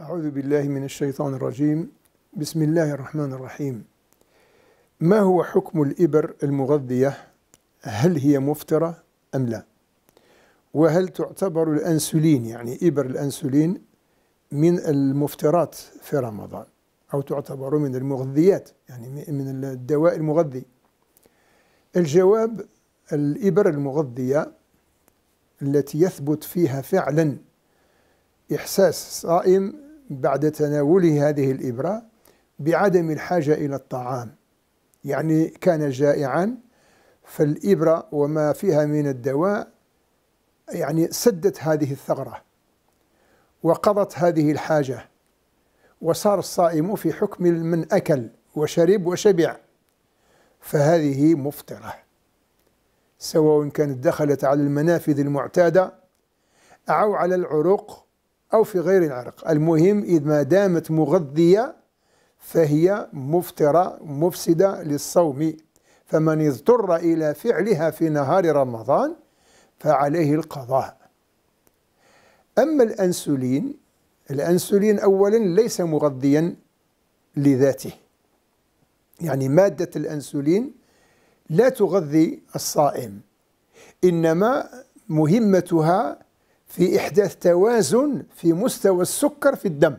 أعوذ بالله من الشيطان الرجيم بسم الله الرحمن الرحيم ما هو حكم الإبر المغذية هل هي مفترة أم لا وهل تعتبر الأنسولين يعني إبر الأنسولين من المفترات في رمضان أو تعتبر من المغذيات يعني من الدواء المغذي الجواب الإبر المغذية التي يثبت فيها فعلا إحساس الصائم بعد تناول هذه الإبرة بعدم الحاجة إلى الطعام يعني كان جائعا فالإبرة وما فيها من الدواء يعني سدت هذه الثغرة وقضت هذه الحاجة وصار الصائم في حكم من أكل وشرب وشبع فهذه مفطره سواء كانت دخلت على المنافذ المعتادة أو على العروق أو في غير العرق المهم إذا ما دامت مغذية فهي مفطرة مفسدة للصوم فمن اضطر إلى فعلها في نهار رمضان فعليه القضاء أما الأنسولين الأنسولين أولا ليس مغذيا لذاته يعني مادة الأنسولين لا تغذي الصائم إنما مهمتها في إحداث توازن في مستوى السكر في الدم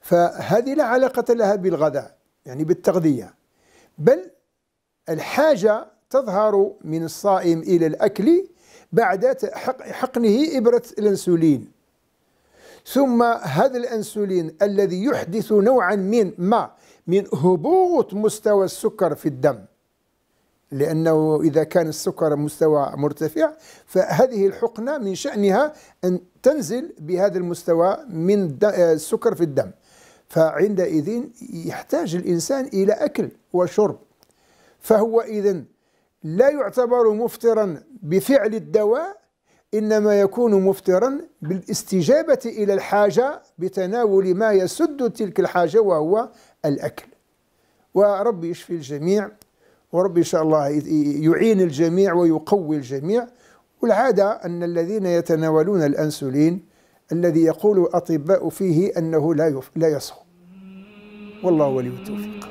فهذه لا علاقة لها بالغذاء يعني بالتغذية بل الحاجة تظهر من الصائم إلى الأكل بعد حقنه إبرة الأنسولين ثم هذا الأنسولين الذي يحدث نوعا من ما من هبوط مستوى السكر في الدم لأنه إذا كان السكر مستوى مرتفع فهذه الحقنة من شأنها أن تنزل بهذا المستوى من السكر في الدم فعندئذ يحتاج الإنسان إلى أكل وشرب فهو إذا لا يعتبر مفطرا بفعل الدواء إنما يكون مفطرا بالاستجابة إلى الحاجة بتناول ما يسد تلك الحاجة وهو الأكل وربي يشفي الجميع وربي إن شاء الله يعين الجميع ويقوي الجميع والعادة أن الذين يتناولون الأنسولين الذي يقول الأطباء فيه أنه لا يصحو والله ولي التوفيق